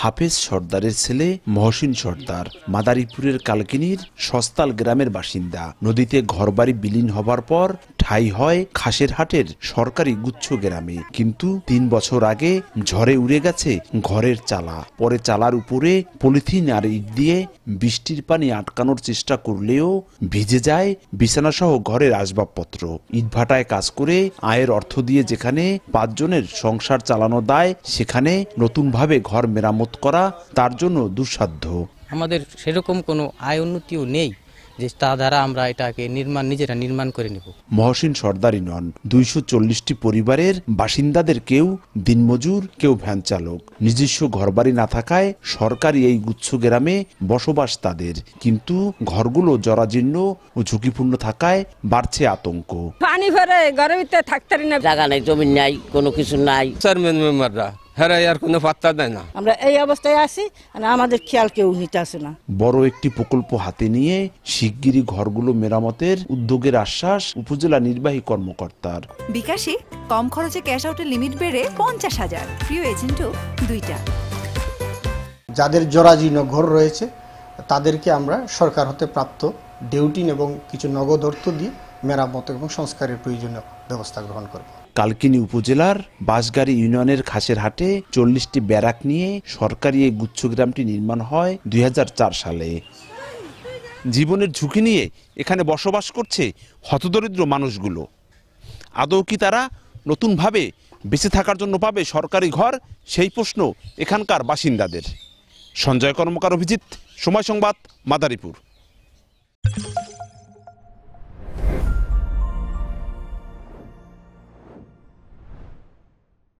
হাফেজ সর্দারের ছেলে মহসিন সর্দার মাদারীপুরের কালকিনির সস্তাল গ্রামের বাসিন্দা নদীতে ঘরবাড়ি বিলীন হবার পর ঠাই হয় খাসের হাটের সরকারি গুচ্ছ গ্রামে কিন্তু তিন বছর আগে ঝড়ে উড়ে গেছে ঘরের চালা পরে চালার উপরে পলিথিন আর ইট দিয়ে বৃষ্টির পানি আটকানোর চেষ্টা করলেও ভিজে যায় বিছানাসহ ঘরের আসবাবপত্র ইটভাটায় কাজ করে আয়ের অর্থ দিয়ে যেখানে পাঁচজনের সংসার চালানো দায় সেখানে নতুনভাবে ঘর মেরামত করা তার জন্য দুঃসাধ্য আমাদের সেরকম কোনো আয় উন্নতিও নেই যে তা দ্বারা আমরা এটাকে নির্মাণ নিজেরা নির্মাণ করে নেব মহসিন সর্দারি নন দুইশো চল্লিশটি পরিবারের বাসিন্দাদের কেউ দিনমজুর কেউ ভ্যান চালক নিজস্ব ঘরবাড়ি না থাকায় সরকারি এই গুচ্ছ গ্রামে বসবাস তাদের কিন্তু ঘরগুলো জরাজীর্ণ ও ঝুঁকিপূর্ণ থাকায় বাড়ছে আতঙ্ক পানি ভরে ঘরের ভিতরে থাকতে না জায়গা নাই জমি নাই কোনো কিছু নাই চেয়ারম্যান মেম্বাররা হেরা আর কোনো পাত্তা দেয় না আমরা এই অবস্থায় আছি আমাদের খেয়াল কেউ নিতে আসে না বড় একটি প্রকল্প হাতে নিয়ে শিগগিরই ঘরগুলো মেরামতের উদ্যোগের আশ্বাস উপজেলা নির্বাহী কর্মকর্তার বিকাশে কম খরচে ক্যাশ আউটের লিমিট বেড়ে পঞ্চাশ হাজার প্রিয় এজেন্টও দুইটা যাদের জরাজীর্ণ ঘর রয়েছে তাদেরকে আমরা সরকার হতে প্রাপ্ত ডিউটিন এবং কিছু নগদ অর্থ দিয়ে মেরামত এবং সংস্কারের প্রয়োজনীয় ব্যবস্থা গ্রহণ করব কালকিনি উপজেলার বাসগাড়ি ইউনিয়নের খাসের হাটে চল্লিশটি ব্যারাক নিয়ে সরকারি এই গুচ্ছগ্রামটি নির্মাণ হয় দুই সালে জীবনের ঝুঁকি নিয়ে এখানে বসবাস করছে হতদরিদ্র মানুষগুলো আদৌ কি তারা নতুনভাবে বেঁচে থাকার জন্য পাবে সরকারি ঘর সেই প্রশ্ন এখানকার বাসিন্দাদের সঞ্জয় কর্মকার অভিজিৎ সময় সংবাদ মাদারীপুর